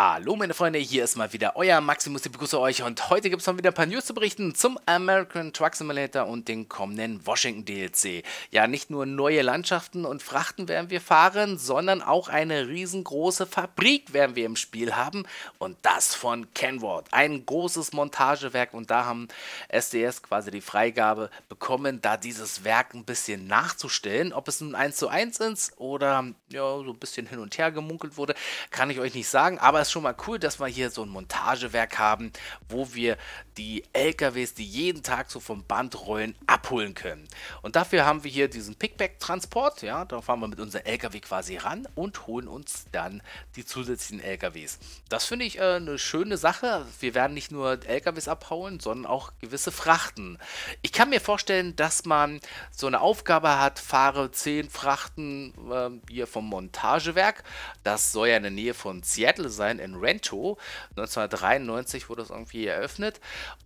Hallo meine Freunde, hier ist mal wieder euer Maximus, ich begrüße euch und heute gibt es mal wieder ein paar News zu berichten zum American Truck Simulator und den kommenden Washington DLC. Ja, nicht nur neue Landschaften und Frachten werden wir fahren, sondern auch eine riesengroße Fabrik werden wir im Spiel haben und das von Kenworth, ein großes Montagewerk und da haben SDS quasi die Freigabe bekommen, da dieses Werk ein bisschen nachzustellen. Ob es nun 1 zu 1 ist oder ja, so ein bisschen hin und her gemunkelt wurde, kann ich euch nicht sagen, aber es das schon mal cool, dass wir hier so ein Montagewerk haben, wo wir die LKWs, die jeden Tag so vom Band rollen, abholen können. Und dafür haben wir hier diesen Pickback-Transport. Ja, da fahren wir mit unserem LKW quasi ran und holen uns dann die zusätzlichen LKWs. Das finde ich äh, eine schöne Sache. Wir werden nicht nur LKWs abhauen, sondern auch gewisse Frachten. Ich kann mir vorstellen, dass man so eine Aufgabe hat, fahre 10 Frachten äh, hier vom Montagewerk. Das soll ja in der Nähe von Seattle sein Disneyland in Rento. 1993 wurde es irgendwie eröffnet.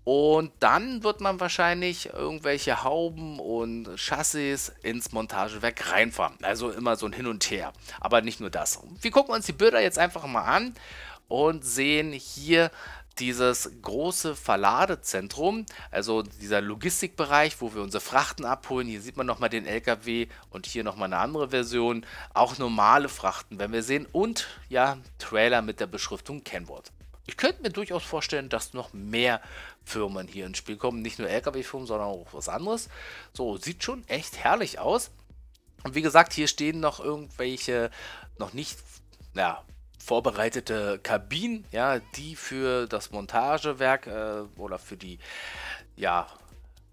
Und dann wird man wahrscheinlich irgendwelche Hauben und Chassis ins Montagewerk reinfahren. Also immer so ein Hin und Her. Aber nicht nur das. Wir gucken uns die Bilder jetzt einfach mal an und sehen hier dieses große Verladezentrum, also dieser Logistikbereich, wo wir unsere Frachten abholen. Hier sieht man nochmal den LKW und hier nochmal eine andere Version. Auch normale Frachten, wenn wir sehen. Und ja, Trailer mit der Beschriftung Kennwort. Ich könnte mir durchaus vorstellen, dass noch mehr Firmen hier ins Spiel kommen. Nicht nur LKW-Firmen, sondern auch was anderes. So, sieht schon echt herrlich aus. Und wie gesagt, hier stehen noch irgendwelche noch nicht ja, vorbereitete Kabinen, ja, die für das Montagewerk äh, oder für die ja,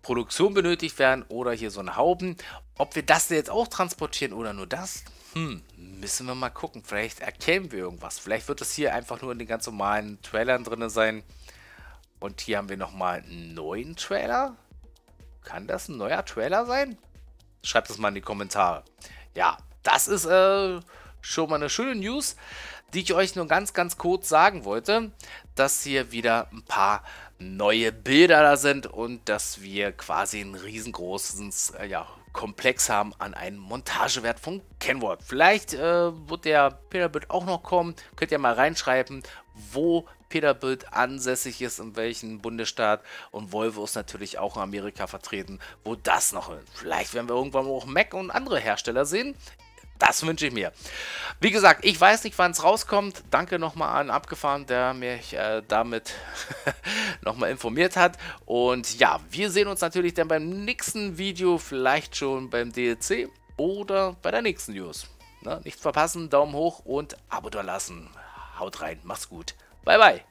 Produktion benötigt werden oder hier so ein Hauben. Ob wir das jetzt auch transportieren oder nur das, hm, müssen wir mal gucken. Vielleicht erkennen wir irgendwas. Vielleicht wird das hier einfach nur in den ganz normalen Trailern drin sein. Und hier haben wir nochmal einen neuen Trailer. Kann das ein neuer Trailer sein? Schreibt es mal in die Kommentare. Ja, das ist äh, schon mal eine schöne News die ich euch nur ganz, ganz kurz sagen wollte, dass hier wieder ein paar neue Bilder da sind und dass wir quasi einen riesengroßen äh, ja, Komplex haben an einen Montagewert von Kenworth. Vielleicht äh, wird der Peterbilt auch noch kommen. Könnt ihr mal reinschreiben, wo Peterbilt ansässig ist, in welchem Bundesstaat. Und Volvo ist natürlich auch in Amerika vertreten, wo das noch ist. Vielleicht werden wir irgendwann auch Mac und andere Hersteller sehen. Das wünsche ich mir. Wie gesagt, ich weiß nicht, wann es rauskommt. Danke nochmal an Abgefahren, der mich äh, damit nochmal informiert hat. Und ja, wir sehen uns natürlich dann beim nächsten Video, vielleicht schon beim DLC oder bei der nächsten News. Ne? Nicht verpassen, Daumen hoch und Abo da lassen. Haut rein, macht's gut. Bye, bye.